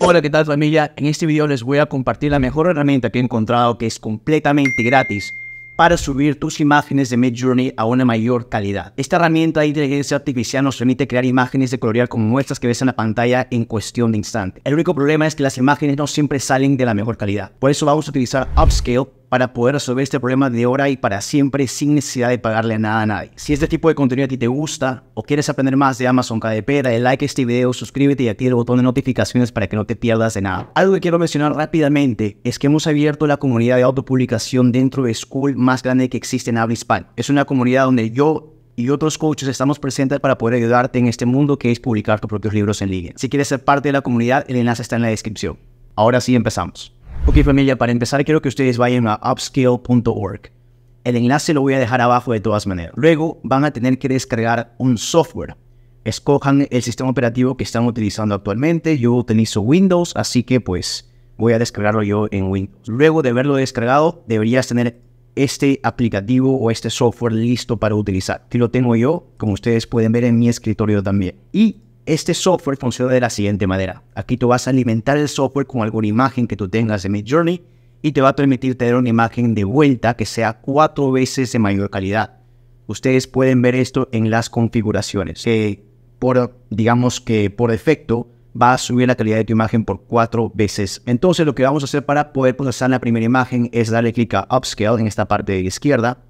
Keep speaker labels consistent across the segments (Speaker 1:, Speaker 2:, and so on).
Speaker 1: Hola, ¿qué tal familia? En este video les voy a compartir la mejor herramienta que he encontrado que es completamente gratis para subir tus imágenes de journey a una mayor calidad. Esta herramienta de inteligencia artificial nos permite crear imágenes de colorear como muestras que ves en la pantalla en cuestión de instante. El único problema es que las imágenes no siempre salen de la mejor calidad. Por eso vamos a utilizar Upscale para poder resolver este problema de hora y para siempre sin necesidad de pagarle nada a nadie. Si este tipo de contenido a ti te gusta o quieres aprender más de Amazon KDP, dale like a este video, suscríbete y activa el botón de notificaciones para que no te pierdas de nada. Algo que quiero mencionar rápidamente es que hemos abierto la comunidad de autopublicación dentro de School más grande que existe en habla hispana. Es una comunidad donde yo y otros coaches estamos presentes para poder ayudarte en este mundo que es publicar tus propios libros en línea. Si quieres ser parte de la comunidad, el enlace está en la descripción. Ahora sí empezamos. Ok familia, para empezar quiero que ustedes vayan a upscale.org. El enlace lo voy a dejar abajo de todas maneras. Luego van a tener que descargar un software. Escojan el sistema operativo que están utilizando actualmente. Yo utilizo Windows, así que pues voy a descargarlo yo en Windows. Luego de haberlo descargado, deberías tener este aplicativo o este software listo para utilizar. Aquí lo tengo yo, como ustedes pueden ver en mi escritorio también. Y este software funciona de la siguiente manera. Aquí tú vas a alimentar el software con alguna imagen que tú tengas de Midjourney y te va a permitir tener una imagen de vuelta que sea cuatro veces de mayor calidad. Ustedes pueden ver esto en las configuraciones. Que por, digamos que por defecto va a subir la calidad de tu imagen por cuatro veces. Entonces lo que vamos a hacer para poder procesar la primera imagen es darle clic a Upscale en esta parte de la izquierda.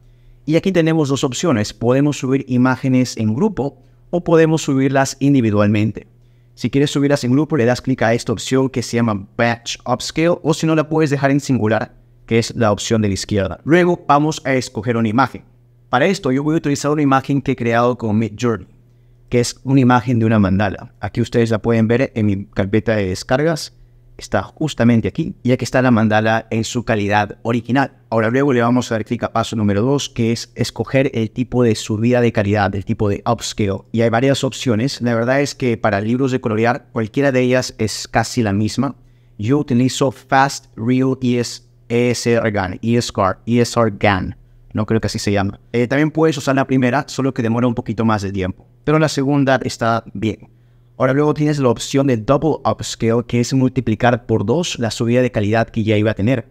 Speaker 1: Y aquí tenemos dos opciones. Podemos subir imágenes en grupo o podemos subirlas individualmente. Si quieres subirlas en grupo, le das clic a esta opción que se llama Batch Upscale o si no la puedes dejar en singular, que es la opción de la izquierda. Luego vamos a escoger una imagen. Para esto yo voy a utilizar una imagen que he creado con Midjourney, que es una imagen de una mandala. Aquí ustedes la pueden ver en mi carpeta de descargas está justamente aquí ya que está la mandala en su calidad original. Ahora luego le vamos a dar clic a paso número 2 que es escoger el tipo de subida de calidad, el tipo de upscale. Y hay varias opciones. La verdad es que para libros de colorear cualquiera de ellas es casi la misma. Yo utilizo Fast Real ES, ESR GAN, ESCAR, e No creo que así se llame. Eh, también puedes usar la primera, solo que demora un poquito más de tiempo. Pero la segunda está bien. Ahora luego tienes la opción de double upscale, que es multiplicar por 2 la subida de calidad que ya iba a tener.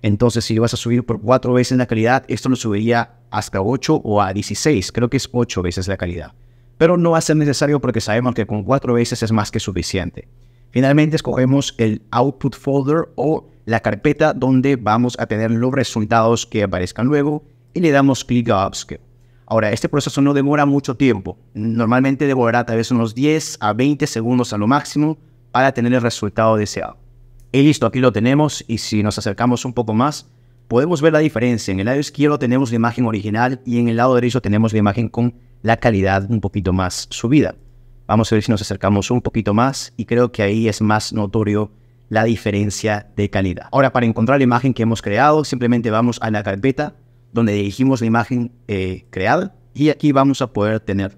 Speaker 1: Entonces, si vas a subir por cuatro veces la calidad, esto lo subiría hasta 8 o a 16. Creo que es 8 veces la calidad. Pero no va a ser necesario porque sabemos que con cuatro veces es más que suficiente. Finalmente, escogemos el output folder o la carpeta donde vamos a tener los resultados que aparezcan luego y le damos clic a upscale. Ahora, este proceso no demora mucho tiempo. Normalmente demorará tal vez unos 10 a 20 segundos a lo máximo para tener el resultado deseado. Y listo, aquí lo tenemos y si nos acercamos un poco más, podemos ver la diferencia. En el lado izquierdo tenemos la imagen original y en el lado derecho tenemos la imagen con la calidad un poquito más subida. Vamos a ver si nos acercamos un poquito más y creo que ahí es más notorio la diferencia de calidad. Ahora, para encontrar la imagen que hemos creado, simplemente vamos a la carpeta donde dirigimos la imagen eh, creada y aquí vamos a poder tener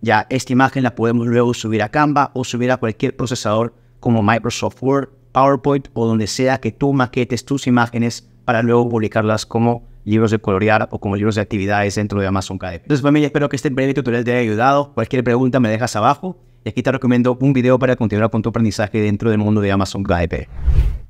Speaker 1: ya esta imagen la podemos luego subir a Canva o subir a cualquier procesador como Microsoft Word, PowerPoint o donde sea que tú maquetes tus imágenes para luego publicarlas como libros de colorear o como libros de actividades dentro de Amazon KDP. Entonces familia, espero que este breve tutorial te haya ayudado. Cualquier pregunta me dejas abajo y aquí te recomiendo un video para continuar con tu aprendizaje dentro del mundo de Amazon KDP.